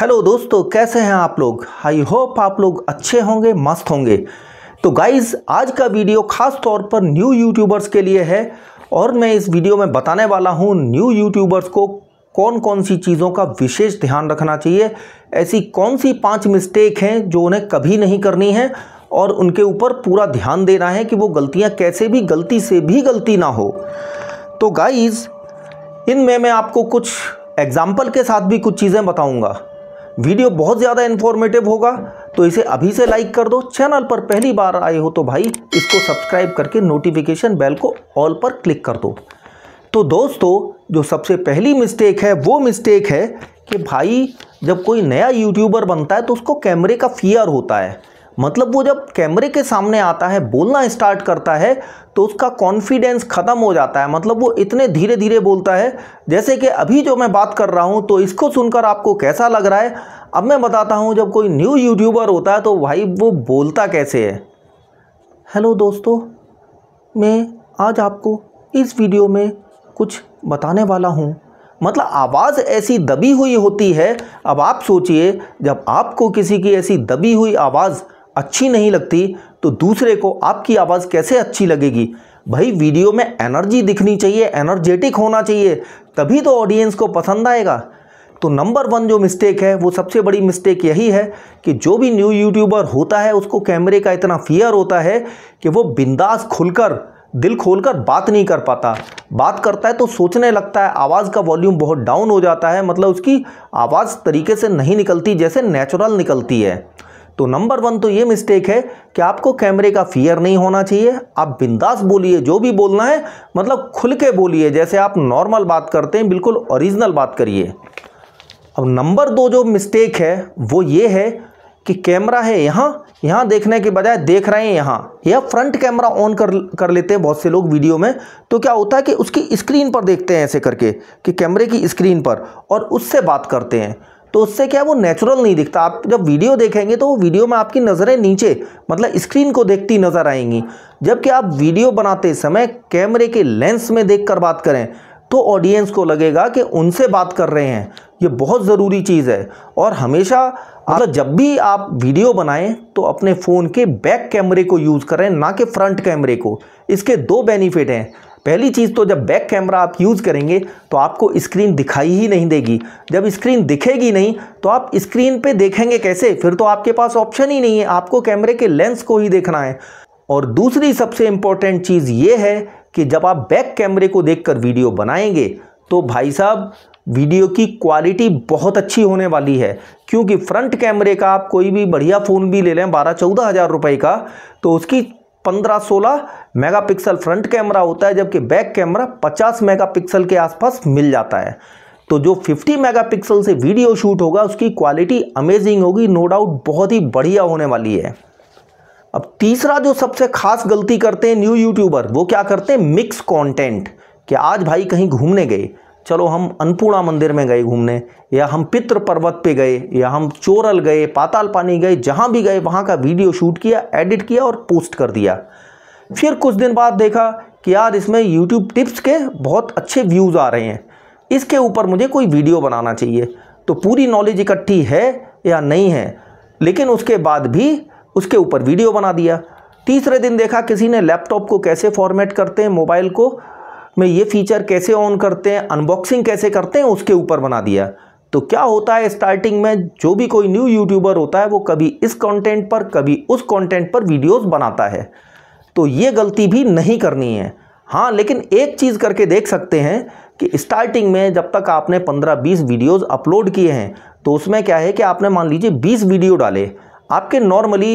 hello दोस्तों कैसे हैं आप लोग आई होप आप लोग अच्छे होंगे मस्त होंगे तो गाइज आज का वीडियो खास तौर पर न्यू यूट्यूबर्स के लिए है और मैं इस वीडियो में बताने वाला हूं न्यू यूट्यूबर्स को कौन कौन सी चीज़ों का विशेष ध्यान रखना चाहिए ऐसी कौन सी पांच मिस्टेक हैं जो उन्हें कभी नहीं करनी है और उनके ऊपर पूरा ध्यान देना है कि वो गलतियाँ कैसे भी गलती से भी गलती ना हो तो गाइज़ इनमें मैं आपको कुछ एग्जाम्पल के साथ भी कुछ चीज़ें बताऊँगा वीडियो बहुत ज़्यादा इन्फॉर्मेटिव होगा तो इसे अभी से लाइक कर दो चैनल पर पहली बार आए हो तो भाई इसको सब्सक्राइब करके नोटिफिकेशन बेल को ऑल पर क्लिक कर दो तो दोस्तों जो सबसे पहली मिस्टेक है वो मिस्टेक है कि भाई जब कोई नया यूट्यूबर बनता है तो उसको कैमरे का फियर होता है मतलब वो जब कैमरे के सामने आता है बोलना स्टार्ट करता है तो उसका कॉन्फिडेंस ख़त्म हो जाता है मतलब वो इतने धीरे धीरे बोलता है जैसे कि अभी जो मैं बात कर रहा हूँ तो इसको सुनकर आपको कैसा लग रहा है अब मैं बताता हूँ जब कोई न्यू यूट्यूबर होता है तो भाई वो बोलता कैसे है हेलो दोस्तों मैं आज आपको इस वीडियो में कुछ बताने वाला हूँ मतलब आवाज़ ऐसी दबी हुई होती है अब आप सोचिए जब आपको किसी की ऐसी दबी हुई आवाज़ अच्छी नहीं लगती तो दूसरे को आपकी आवाज़ कैसे अच्छी लगेगी भाई वीडियो में एनर्जी दिखनी चाहिए एनर्जेटिक होना चाहिए तभी तो ऑडियंस को पसंद आएगा तो नंबर वन जो मिस्टेक है वो सबसे बड़ी मिस्टेक यही है कि जो भी न्यू यूट्यूबर होता है उसको कैमरे का इतना फियर होता है कि वो बिंदास खुलकर दिल खोलकर बात नहीं कर पाता बात करता है तो सोचने लगता है आवाज़ का वॉल्यूम बहुत डाउन हो जाता है मतलब उसकी आवाज़ तरीके से नहीं निकलती जैसे नेचुरल निकलती है तो नंबर वन तो ये मिस्टेक है कि आपको कैमरे का फियर नहीं होना चाहिए आप बिंदास बोलिए जो भी बोलना है मतलब खुल के बोलिए जैसे आप नॉर्मल बात करते हैं बिल्कुल ओरिजिनल बात करिए अब नंबर दो जो मिस्टेक है वो ये है कि कैमरा है यहाँ यहाँ देखने के बजाय देख रहे हैं यहाँ या फ्रंट कैमरा ऑन कर कर लेते हैं बहुत से लोग वीडियो में तो क्या होता है कि उसकी स्क्रीन पर देखते हैं ऐसे करके कि कैमरे की स्क्रीन पर और उससे बात करते हैं तो उससे क्या है वो नेचुरल नहीं दिखता आप जब वीडियो देखेंगे तो वो वीडियो में आपकी नज़रें नीचे मतलब स्क्रीन को देखती नज़र आएंगी जबकि आप वीडियो बनाते समय कैमरे के लेंस में देख कर बात करें तो ऑडियंस को लगेगा कि उनसे बात कर रहे हैं ये बहुत ज़रूरी चीज़ है और हमेशा मतलब जब भी आप वीडियो बनाएं तो अपने फ़ोन के बैक कैमरे को यूज़ करें ना कि फ्रंट कैमरे को इसके दो बेनिफिट हैं पहली चीज़ तो जब बैक कैमरा आप यूज़ करेंगे तो आपको स्क्रीन दिखाई ही नहीं देगी जब स्क्रीन दिखेगी नहीं तो आप स्क्रीन पे देखेंगे कैसे फिर तो आपके पास ऑप्शन ही नहीं है आपको कैमरे के लेंस को ही देखना है और दूसरी सबसे इम्पोर्टेंट चीज़ ये है कि जब आप बैक कैमरे को देख वीडियो बनाएंगे तो भाई साहब वीडियो की क्वालिटी बहुत अच्छी होने वाली है क्योंकि फ्रंट कैमरे का आप कोई भी बढ़िया फ़ोन भी ले लें बारह चौदह हज़ार रुपये का तो उसकी पंद्रह सोलह मेगापिक्सल फ्रंट कैमरा होता है जबकि बैक कैमरा पचास मेगापिक्सल के आसपास मिल जाता है तो जो 50 मेगापिक्सल से वीडियो शूट होगा उसकी क्वालिटी अमेजिंग होगी नो डाउट बहुत ही बढ़िया होने वाली है अब तीसरा जो सबसे खास गलती करते हैं न्यू यूट्यूबर वो क्या करते हैं मिक्स कॉन्टेंट कि आज भाई कहीं घूमने गए चलो हम अन्नपूर्णा मंदिर में गए घूमने या हम पित्र पर्वत पे गए या हम चोरल गए पाताल पानी गए जहाँ भी गए वहाँ का वीडियो शूट किया एडिट किया और पोस्ट कर दिया फिर कुछ दिन बाद देखा कि यार इसमें यूट्यूब टिप्स के बहुत अच्छे व्यूज़ आ रहे हैं इसके ऊपर मुझे कोई वीडियो बनाना चाहिए तो पूरी नॉलेज इकट्ठी है या नहीं है लेकिन उसके बाद भी उसके ऊपर वीडियो बना दिया तीसरे दिन देखा किसी ने लैपटॉप को कैसे फॉर्मेट करते हैं मोबाइल को में ये फीचर कैसे ऑन करते हैं अनबॉक्सिंग कैसे करते हैं उसके ऊपर बना दिया तो क्या होता है स्टार्टिंग में जो भी कोई न्यू यूट्यूबर होता है वो कभी इस कंटेंट पर कभी उस कंटेंट पर वीडियोस बनाता है तो ये गलती भी नहीं करनी है हाँ लेकिन एक चीज़ करके देख सकते हैं कि स्टार्टिंग में जब तक आपने 15-20 वीडियोस अपलोड किए हैं तो उसमें क्या है कि आपने मान लीजिए 20 वीडियो डाले आपके नॉर्मली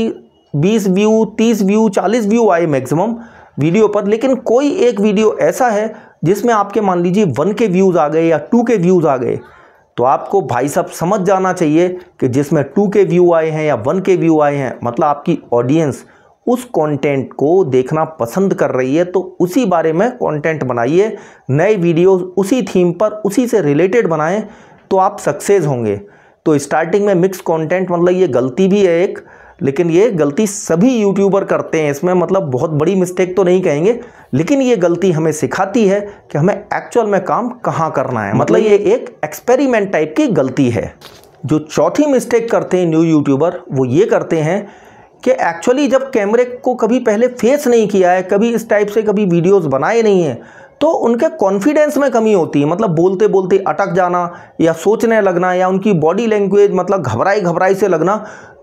20 व्यू 30 व्यू 40 व्यू आए मैक्सिमम वीडियो पर लेकिन कोई एक वीडियो ऐसा है जिसमें आपके मान लीजिए वन के व्यूज़ आ गए या टू के व्यूज़ आ गए तो आपको भाई साहब समझ जाना चाहिए कि जिसमें टू के व्यू आए हैं या वन के व्यू आए हैं मतलब आपकी ऑडियंस उस कंटेंट को देखना पसंद कर रही है तो उसी बारे में कंटेंट बनाइए नए वीडियोस उसी थीम पर उसी से रिलेटेड बनाएं तो आप सक्सेस होंगे तो स्टार्टिंग में मिक्स कंटेंट मतलब ये गलती भी है एक लेकिन ये गलती सभी यूट्यूबर करते हैं इसमें मतलब बहुत बड़ी मिस्टेक तो नहीं कहेंगे लेकिन ये गलती हमें सिखाती है कि हमें एक्चुअल में काम कहाँ करना है मतलब ये एक एक्सपेरिमेंट टाइप की गलती है जो चौथी मिस्टेक करते हैं न्यू यूट्यूबर वो ये करते हैं कि एक्चुअली जब कैमरे को कभी पहले फेस नहीं किया है कभी इस टाइप से कभी वीडियोज़ बनाए नहीं हैं तो उनके कॉन्फिडेंस में कमी होती है मतलब बोलते बोलते अटक जाना या सोचने लगना या उनकी बॉडी लैंग्वेज मतलब घबराई घबराई से लगना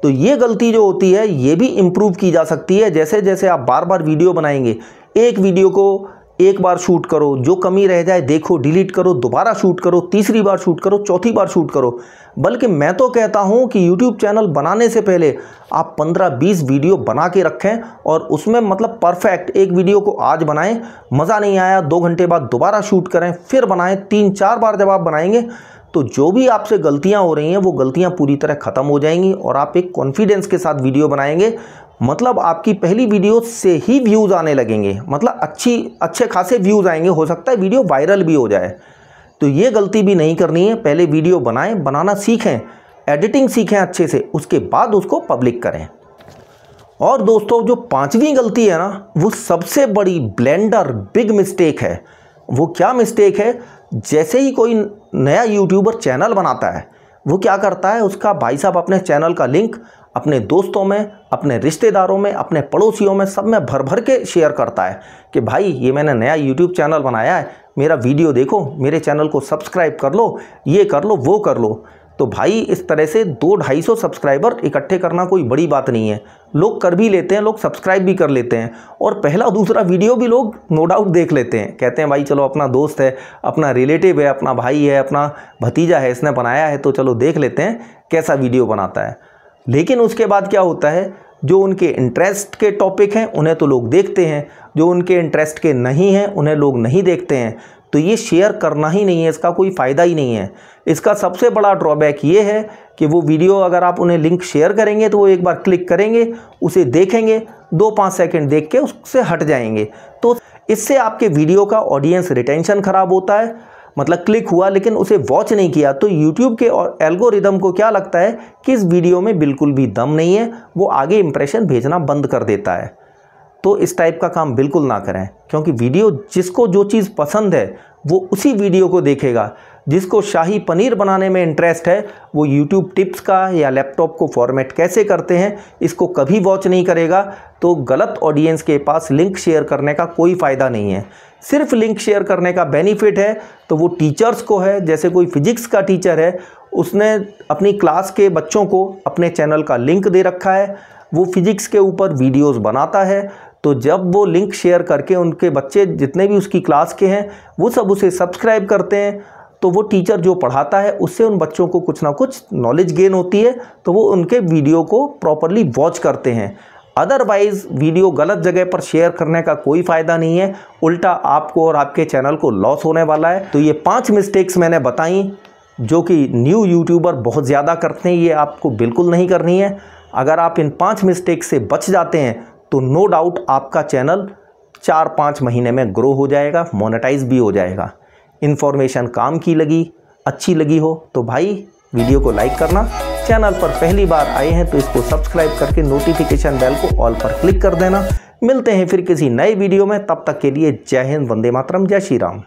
तो ये गलती जो होती है ये भी इम्प्रूव की जा सकती है जैसे जैसे आप बार बार वीडियो बनाएंगे एक वीडियो को एक बार शूट करो जो कमी रह जाए देखो डिलीट करो दोबारा शूट करो तीसरी बार शूट करो चौथी बार शूट करो बल्कि मैं तो कहता हूँ कि यूट्यूब चैनल बनाने से पहले आप 15-20 वीडियो बना के रखें और उसमें मतलब परफेक्ट एक वीडियो को आज बनाएं मज़ा नहीं आया दो घंटे बाद दोबारा शूट करें फिर बनाएं तीन चार बार जब आप बनाएंगे तो जो भी आपसे गलतियां हो रही हैं वो गलतियां पूरी तरह ख़त्म हो जाएंगी और आप एक कॉन्फिडेंस के साथ वीडियो बनाएंगे मतलब आपकी पहली वीडियो से ही व्यूज़ आने लगेंगे मतलब अच्छी अच्छे खासे व्यूज़ आएंगे हो सकता है वीडियो वायरल भी हो जाए तो ये गलती भी नहीं करनी है पहले वीडियो बनाएं बनाना सीखें एडिटिंग सीखें अच्छे से उसके बाद उसको पब्लिक करें और दोस्तों जो पांचवी गलती है ना वो सबसे बड़ी ब्लेंडर बिग मिस्टेक है वो क्या मिस्टेक है जैसे ही कोई नया यूट्यूबर चैनल बनाता है वो क्या करता है उसका भाई साहब अपने चैनल का लिंक अपने दोस्तों में अपने रिश्तेदारों में अपने पड़ोसियों में सब में भर भर के शेयर करता है कि भाई ये मैंने नया यूट्यूब चैनल बनाया है मेरा वीडियो देखो मेरे चैनल को सब्सक्राइब कर लो ये कर लो वो कर लो तो भाई इस तरह से दो ढाई सौ सब्सक्राइबर इकट्ठे करना कोई बड़ी बात नहीं है लोग कर भी लेते हैं लोग सब्सक्राइब भी कर लेते हैं और पहला दूसरा वीडियो भी लोग नो डाउट देख लेते हैं कहते हैं भाई चलो अपना दोस्त है अपना रिलेटिव है अपना भाई है अपना भतीजा है इसने बनाया है तो चलो देख लेते हैं कैसा वीडियो बनाता है लेकिन उसके बाद क्या होता है जो उनके इंटरेस्ट के टॉपिक हैं उन्हें तो लोग देखते हैं जो उनके इंटरेस्ट के नहीं हैं उन्हें लोग नहीं देखते हैं तो ये शेयर करना ही नहीं है इसका कोई फ़ायदा ही नहीं है इसका सबसे बड़ा ड्रॉबैक ये है कि वो वीडियो अगर आप उन्हें लिंक शेयर करेंगे तो वो एक बार क्लिक करेंगे उसे देखेंगे दो पाँच सेकेंड देख के उससे हट जाएंगे तो इससे आपके वीडियो का ऑडियंस रिटेंशन ख़राब होता है मतलब क्लिक हुआ लेकिन उसे वॉच नहीं किया तो यूट्यूब के और एल्गोरिदम को क्या लगता है कि इस वीडियो में बिल्कुल भी दम नहीं है वो आगे इम्प्रेशन भेजना बंद कर देता है तो इस टाइप का काम बिल्कुल ना करें क्योंकि वीडियो जिसको जो चीज़ पसंद है वो उसी वीडियो को देखेगा जिसको शाही पनीर बनाने में इंटरेस्ट है वो यूट्यूब टिप्स का या लैपटॉप को फॉर्मेट कैसे करते हैं इसको कभी वॉच नहीं करेगा तो गलत ऑडियंस के पास लिंक शेयर करने का कोई फ़ायदा नहीं है सिर्फ लिंक शेयर करने का बेनिफिट है तो वो टीचर्स को है जैसे कोई फिजिक्स का टीचर है उसने अपनी क्लास के बच्चों को अपने चैनल का लिंक दे रखा है वो फिजिक्स के ऊपर वीडियोस बनाता है तो जब वो लिंक शेयर करके उनके बच्चे जितने भी उसकी क्लास के हैं वो सब उसे सब्सक्राइब करते हैं तो वो टीचर जो पढ़ाता है उससे उन बच्चों को कुछ ना कुछ नॉलेज गेन होती है तो वो उनके वीडियो को प्रॉपरली वॉच करते हैं अदरवाइज़ वीडियो गलत जगह पर शेयर करने का कोई फ़ायदा नहीं है उल्टा आपको और आपके चैनल को लॉस होने वाला है तो ये पांच मिस्टेक्स मैंने बताई जो कि न्यू यूट्यूबर बहुत ज़्यादा करते हैं ये आपको बिल्कुल नहीं करनी है अगर आप इन पांच मिस्टेक्स से बच जाते हैं तो नो डाउट आपका चैनल चार पाँच महीने में ग्रो हो जाएगा मोनेटाइज भी हो जाएगा इन्फॉर्मेशन काम की लगी अच्छी लगी हो तो भाई वीडियो को लाइक करना चैनल पर पहली बार आए हैं तो इसको सब्सक्राइब करके नोटिफिकेशन बेल को ऑल पर क्लिक कर देना मिलते हैं फिर किसी नए वीडियो में तब तक के लिए जय हिंद वंदे मातरम जय श्री राम